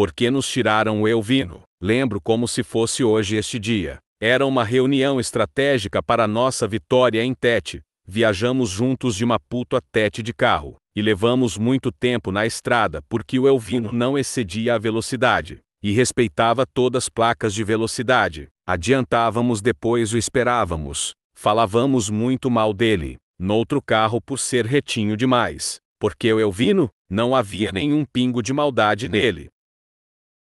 Porque nos tiraram o Elvino? Lembro como se fosse hoje este dia. Era uma reunião estratégica para nossa vitória em Tete. Viajamos juntos de Maputo a Tete de carro. E levamos muito tempo na estrada porque o Elvino não excedia a velocidade. E respeitava todas as placas de velocidade. Adiantávamos depois o esperávamos. Falávamos muito mal dele. Noutro carro por ser retinho demais. Porque o Elvino não havia nenhum pingo de maldade nele.